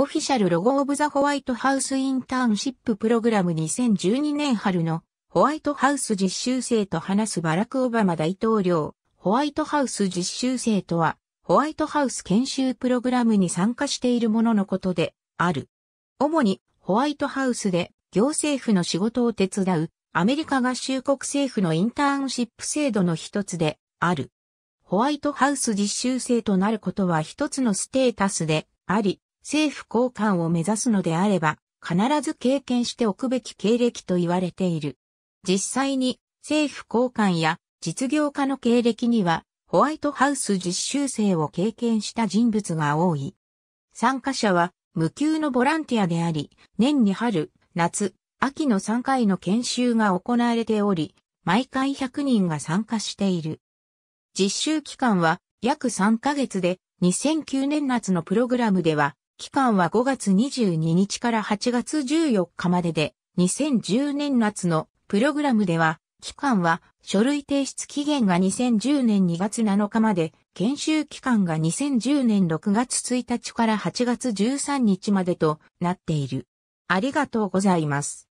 オフィシャルロゴオブザホワイトハウスインターンシッププログラム2012年春のホワイトハウス実習生と話すバラク・オバマ大統領。ホワイトハウス実習生とは、ホワイトハウス研修プログラムに参加しているもののことである。主にホワイトハウスで行政府の仕事を手伝うアメリカ合衆国政府のインターンシップ制度の一つである。ホワイトハウス実習生となることは一つのステータスであり、政府高官を目指すのであれば、必ず経験しておくべき経歴と言われている。実際に政府高官や実業家の経歴にはホワイトハウス実習生を経験した人物が多い。参加者は無給のボランティアであり、年に春、夏、秋の3回の研修が行われており、毎回100人が参加している。実習期間は約3ヶ月で2009年夏のプログラムでは期間は5月22日から8月14日までで、2010年夏のプログラムでは、期間は書類提出期限が2010年2月7日まで、研修期間が2010年6月1日から8月13日までとなっている。ありがとうございます。